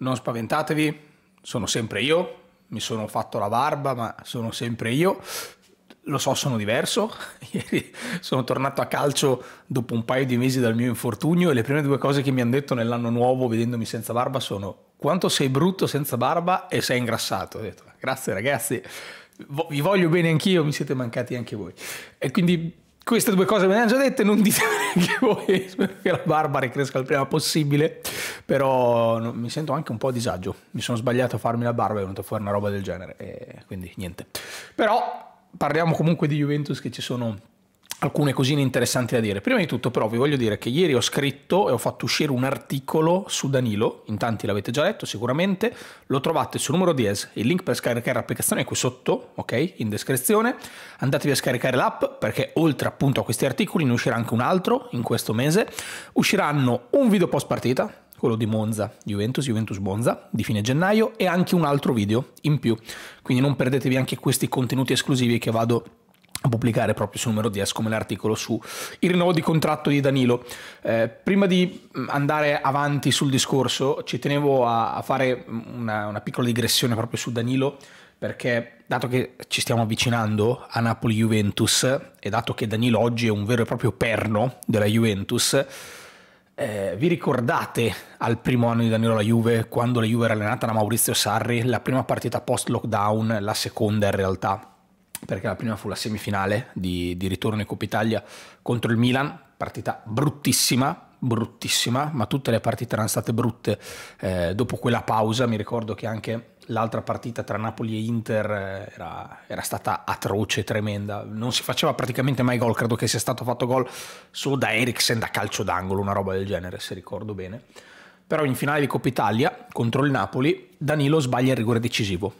Non spaventatevi, sono sempre io, mi sono fatto la barba, ma sono sempre io. Lo so, sono diverso. Ieri sono tornato a calcio dopo un paio di mesi dal mio infortunio e le prime due cose che mi hanno detto nell'anno nuovo vedendomi senza barba sono quanto sei brutto senza barba e sei ingrassato. Ho detto grazie ragazzi, vi voglio bene anch'io, mi siete mancati anche voi. E quindi queste due cose me le hanno già dette, non dite neanche voi, spero che la barba ricresca il prima possibile, però no, mi sento anche un po' a disagio, mi sono sbagliato a farmi la barba, è venuta fuori una roba del genere, quindi niente. Però parliamo comunque di Juventus che ci sono alcune cosine interessanti da dire. Prima di tutto però vi voglio dire che ieri ho scritto e ho fatto uscire un articolo su Danilo, in tanti l'avete già letto sicuramente, lo trovate sul numero 10, il link per scaricare l'applicazione è qui sotto, ok, in descrizione, andatevi a scaricare l'app perché oltre appunto a questi articoli ne uscirà anche un altro in questo mese, usciranno un video post partita, quello di Monza Juventus, Juventus Monza di fine gennaio e anche un altro video in più, quindi non perdetevi anche questi contenuti esclusivi che vado a pubblicare proprio sul numero 10 come l'articolo su il rinnovo di contratto di Danilo. Eh, prima di mm, andare avanti sul discorso ci tenevo a, a fare una, una, piccola digressione proprio su Danilo perché dato che ci stiamo avvicinando a Napoli-Juventus e dato che Danilo oggi è un vero e proprio perno della Juventus, eh, vi ricordate al primo anno di Danilo alla Juve, quando la Juve era allenata da Maurizio Sarri, la prima partita post-lockdown, la seconda in realtà? perché la prima fu la semifinale di, di ritorno in Coppa Italia contro il Milan, partita bruttissima, bruttissima, ma tutte le partite erano state brutte eh, dopo quella pausa. Mi ricordo che anche l'altra partita tra Napoli e Inter eh, era, era, stata atroce, tremenda. Non si faceva praticamente mai gol, credo che sia stato fatto gol solo da Eriksen da calcio d'angolo, una roba del genere, se ricordo bene. Però in finale di Coppa Italia contro il Napoli, Danilo sbaglia il rigore decisivo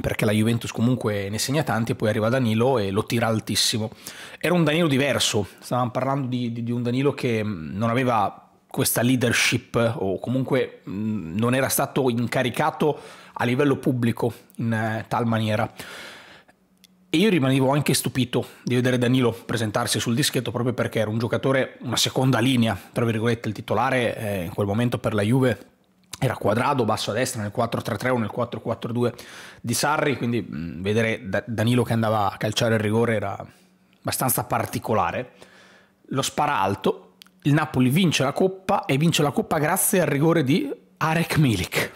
perché la Juventus comunque ne segna tanti e poi arriva Danilo e lo tira altissimo. Era un Danilo diverso, stavamo parlando di, di, di un Danilo che mm, non aveva questa leadership o comunque mh, mm, non era stato incaricato a livello pubblico in eh, tal maniera. E io rimanevo anche stupito di vedere Danilo presentarsi sul dischetto proprio perché era un giocatore, una seconda linea, tra virgolette, il titolare eh, in quel momento per la Juve era quadrato basso a destra nel 4-3-3 o nel 4-4-2 di Sarri, quindi vedere Danilo che andava a calciare il rigore era abbastanza particolare. Lo spara alto, il Napoli vince la coppa e vince la coppa grazie al rigore di Arek Milik.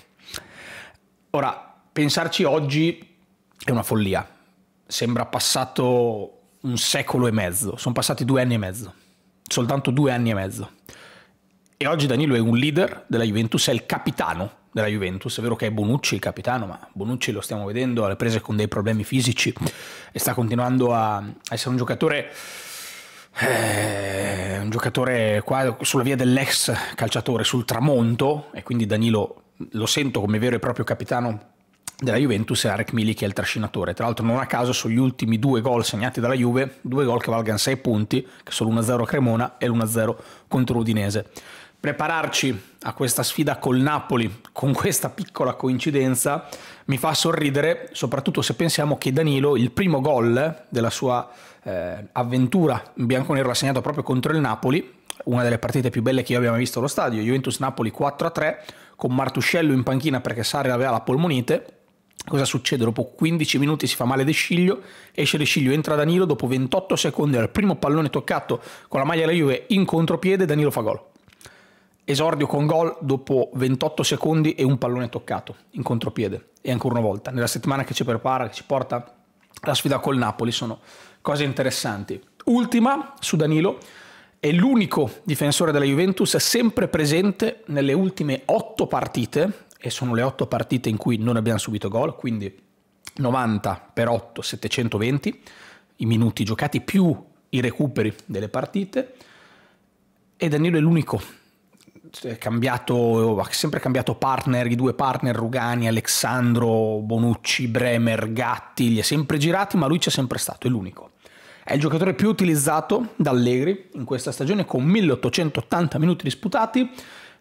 Ora, pensarci oggi è una follia, sembra passato un secolo e mezzo, sono passati due anni e mezzo, soltanto due anni e mezzo. E oggi Danilo è un leader della Juventus, è il capitano della Juventus. È vero che è Bonucci il capitano, ma Bonucci lo stiamo vedendo, alle prese con dei problemi fisici e sta continuando a essere un giocatore. Eh, un giocatore qua sulla via dell'ex calciatore, sul tramonto, e quindi Danilo lo sento come vero e proprio capitano della Juventus e Arek Mili che è il trascinatore. Tra l'altro non a caso sugli ultimi due gol segnati dalla Juve, due gol che valgono 6 punti, che sono l'1-0 a Cremona e l'1-0 contro l'Udinese Prepararci a questa sfida col Napoli con questa piccola coincidenza mi fa sorridere, soprattutto se pensiamo che Danilo il primo gol della sua eh, avventura in bianconero l'ha segnato proprio contro il Napoli, una delle partite più belle che io abbia mai visto allo stadio, Juventus-Napoli 4-3 con Martuscello in panchina perché Sarri aveva la polmonite. Cosa succede? Dopo 15 minuti si fa male De Sciglio, esce De Sciglio, entra Danilo, dopo 28 secondi al primo pallone toccato con la maglia della Juve in contropiede, Danilo fa gol esordio con gol dopo 28 secondi e un pallone toccato in contropiede e ancora una volta nella settimana che ci prepara che ci porta la sfida col Napoli sono cose interessanti ultima su Danilo è l'unico difensore della Juventus sempre presente nelle ultime 8 partite e sono le 8 partite in cui non abbiamo subito gol quindi 90 per 8 720 i minuti giocati più i recuperi delle partite e Danilo è l'unico cambiato, ha sempre cambiato partner, i due partner Rugani, Alessandro, Bonucci, Bremer, Gatti, li ha sempre girati, ma lui c'è sempre stato, è l'unico. È il giocatore più utilizzato da Allegri in questa stagione con 1880 minuti disputati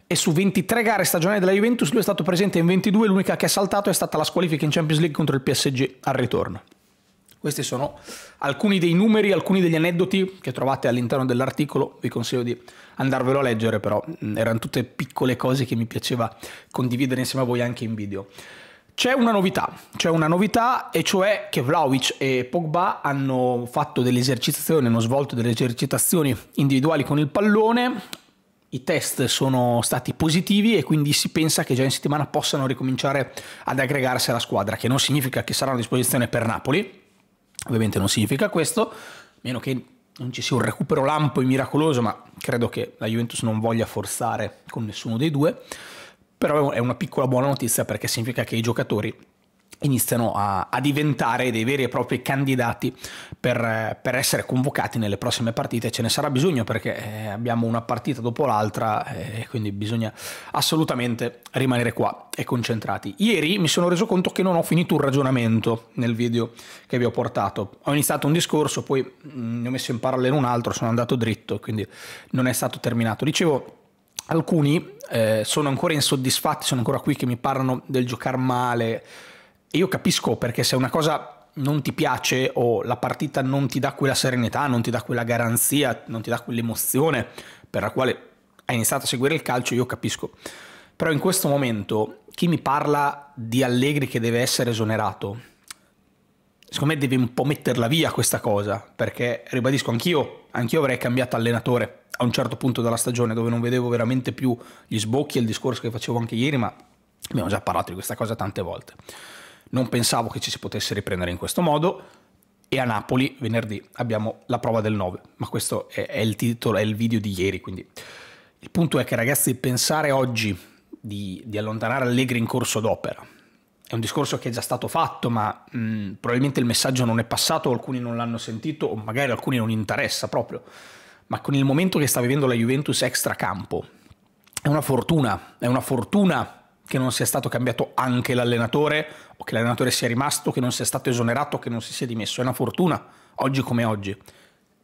e su 23 gare stagionali della Juventus lui è stato presente in 22, l'unica che ha saltato è stata la squalifica in Champions League contro il PSG al ritorno. Questi sono alcuni dei numeri, alcuni degli aneddoti che trovate all'interno dell'articolo, vi consiglio di andarvelo a leggere però, mm, erano tutte piccole cose che mi piaceva condividere insieme a voi anche in video. C'è una novità, c'è una novità e cioè che Vlaovic e Pogba hanno fatto delle esercitazioni, hanno svolto delle esercitazioni individuali con il pallone, i test sono stati positivi e quindi si pensa che già in settimana possano ricominciare ad aggregarsi alla squadra, che non significa che saranno a disposizione per Napoli, Ovviamente non significa questo, a meno che non ci sia un recupero lampo e miracoloso, ma credo che la Juventus non voglia forzare con nessuno dei due. Però è una piccola buona notizia perché significa che i giocatori iniziano a, a, diventare dei veri e propri candidati per, per, essere convocati nelle prossime partite. Ce ne sarà bisogno perché eh, abbiamo una partita dopo l'altra eh, e quindi bisogna assolutamente rimanere qua e concentrati. Ieri mi sono reso conto che non ho finito un ragionamento nel video che vi ho portato. Ho iniziato un discorso, poi mm, ne ho messo in parallelo un altro, sono andato dritto, quindi non è stato terminato. Dicevo alcuni eh, sono ancora insoddisfatti, sono ancora qui che mi parlano del giocare male e io capisco perché se una cosa non ti piace o la partita non ti dà quella serenità, non ti dà quella garanzia, non ti dà quell'emozione per la quale hai iniziato a seguire il calcio, io capisco. Però in questo momento chi mi parla di Allegri che deve essere esonerato, secondo me deve un po' metterla via questa cosa, perché ribadisco anch'io, anch'io avrei cambiato allenatore a un certo punto della stagione dove non vedevo veramente più gli sbocchi e il discorso che facevo anche ieri, ma abbiamo già parlato di questa cosa tante volte non pensavo che ci si potesse riprendere in questo modo e a Napoli venerdì abbiamo la prova del 9, ma questo è, è il titolo, è il video di ieri, quindi il punto è che ragazzi pensare oggi di, di allontanare Allegri in corso d'opera è un discorso che è già stato fatto, ma mh, mm, probabilmente il messaggio non è passato, alcuni non l'hanno sentito o magari alcuni non interessa proprio, ma con il momento che sta vivendo la Juventus extra campo, è una fortuna, è una fortuna che non sia stato cambiato anche l'allenatore, o che l'allenatore sia rimasto, che non sia stato esonerato, che non si sia dimesso. È una fortuna, oggi come oggi.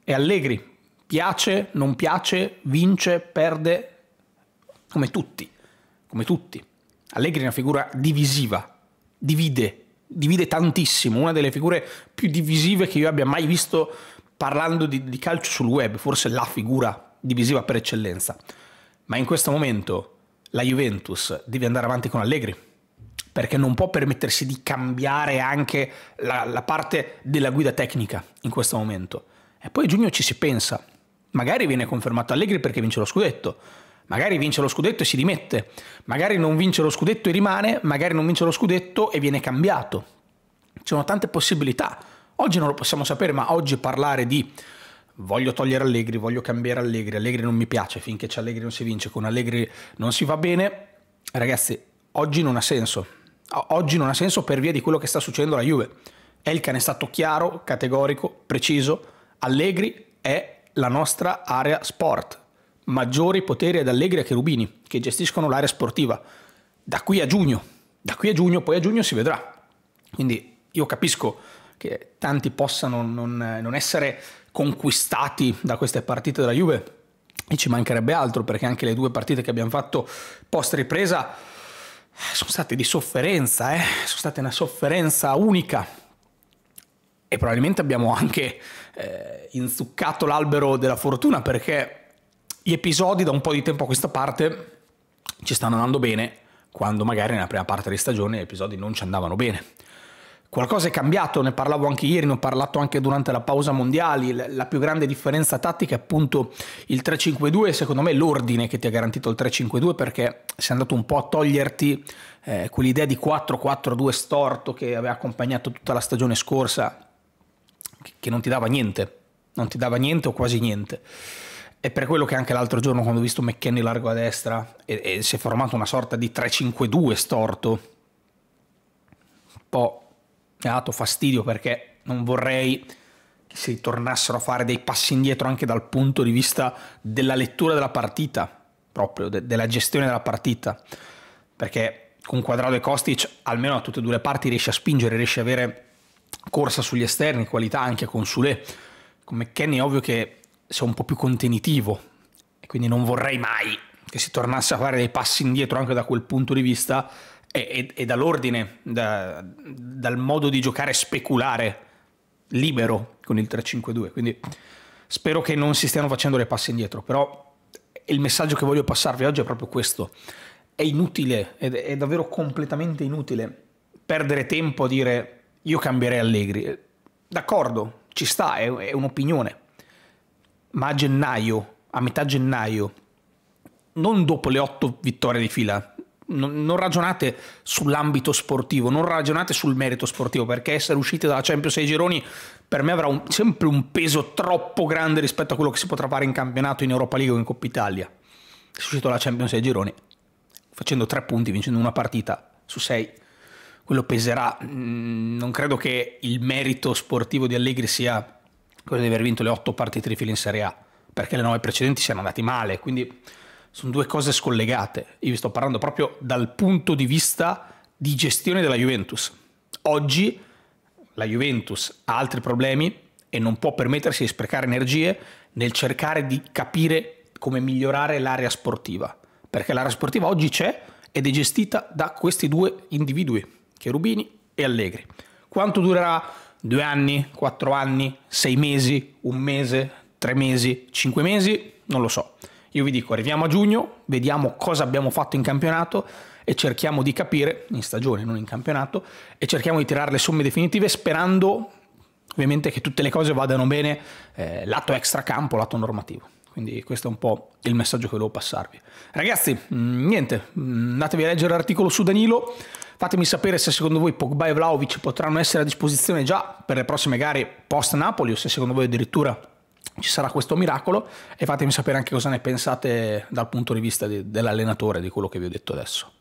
E Allegri, piace, non piace, vince, perde, come tutti, come tutti. Allegri è una figura divisiva, divide, divide tantissimo, una delle figure più divisive che io abbia mai visto parlando di, di calcio sul web, forse la figura divisiva per eccellenza. Ma in questo momento la Juventus deve andare avanti con Allegri, perché non può permettersi di cambiare anche la, la parte della guida tecnica in questo momento. E poi a giugno ci si pensa, magari viene confermato Allegri perché vince lo scudetto, magari vince lo scudetto e si dimette, magari non vince lo scudetto e rimane, magari non vince lo scudetto e viene cambiato. Ci sono tante possibilità. Oggi non lo possiamo sapere, ma oggi parlare di voglio togliere Allegri, voglio cambiare Allegri, Allegri non mi piace, finché c'è Allegri non si vince, con Allegri non si va bene, ragazzi, oggi non ha senso. Oggi non ha senso per via di quello che sta succedendo alla Juve. Elkan è stato chiaro, categorico, preciso. Allegri è la nostra area sport. Maggiori poteri ad Allegri e a Cherubini, che gestiscono l'area sportiva. Da qui a giugno, da qui a giugno, poi a giugno si vedrà. Quindi io capisco che tanti possano non, non essere conquistati da queste partite della Juve e ci mancherebbe altro perché anche le due partite che abbiamo fatto post ripresa eh, sono state di sofferenza, eh? sono state una sofferenza unica e probabilmente abbiamo anche eh, inzuccato l'albero della fortuna perché gli episodi da un po' di tempo a questa parte ci stanno andando bene quando magari nella prima parte di stagione gli episodi non ci andavano bene. Qualcosa è cambiato, ne parlavo anche ieri, ne ho parlato anche durante la pausa mondiali, la più grande differenza tattica è appunto il 3-5-2 secondo me l'ordine che ti ha garantito il 3-5-2 perché sei andato un po' a toglierti eh, quell'idea di 4-4-2 storto che aveva accompagnato tutta la stagione scorsa che non ti dava niente, non ti dava niente o quasi niente. E per quello che anche l'altro giorno quando ho visto McKenny largo a destra e, e si è formato una sorta di 3-5-2 storto, un po' mi ha dato fastidio perché non vorrei che si tornassero a fare dei passi indietro anche dal punto di vista della lettura della partita, proprio de della gestione della partita, perché con Quadrado e Kostic almeno a tutte e due le parti riesce a spingere, riesce ad avere corsa sugli esterni, qualità anche con Sule. Con McKenny è ovvio che sia un po' più contenitivo e quindi non vorrei mai che si tornasse a fare dei passi indietro anche da quel punto di vista e, e dall'ordine, da, dal modo di giocare speculare, libero con il 3-5-2. Quindi spero che non si stiano facendo le passi indietro, però il messaggio che voglio passarvi oggi è proprio questo. È inutile, è, è davvero completamente inutile perdere tempo a dire io cambierei Allegri. D'accordo, ci sta, è, è un'opinione. Ma a gennaio, a metà gennaio, non dopo le otto vittorie di fila, non, non ragionate sull'ambito sportivo, non ragionate sul merito sportivo, perché essere usciti dalla Champions ai gironi per me avrà un, sempre un peso troppo grande rispetto a quello che si potrà fare in campionato, in Europa League o in Coppa Italia. Sei uscito dalla Champions ai gironi facendo tre punti, vincendo una partita su sei, quello peserà. Mm, non credo che il merito sportivo di Allegri sia quello di aver vinto le otto partite di fila in Serie A, perché le nove precedenti siano andate male, quindi sono due cose scollegate. Io vi sto parlando proprio dal punto di vista di gestione della Juventus. Oggi la Juventus ha altri problemi e non può permettersi di sprecare energie nel cercare di capire come migliorare l'area sportiva, perché l'area sportiva oggi c'è ed è gestita da questi due individui, Cherubini e Allegri. Quanto durerà? Due anni? Quattro anni? Sei mesi? Un mese? Tre mesi? Cinque mesi? Non lo so. Io vi dico, arriviamo a giugno, vediamo cosa abbiamo fatto in campionato e cerchiamo di capire, in stagione, non in campionato, e cerchiamo di tirare le somme definitive sperando ovviamente che tutte le cose vadano bene eh, lato extracampo, lato normativo. Quindi questo è un po' il messaggio che volevo passarvi. Ragazzi, mm, niente, mm, andatevi a leggere l'articolo su Danilo, fatemi sapere se secondo voi Pogba e Vlaovic potranno essere a disposizione già per le prossime gare post Napoli o se secondo voi addirittura ci sarà questo miracolo e fatemi sapere anche cosa ne pensate dal punto di vista di, dell'allenatore di quello che vi ho detto adesso.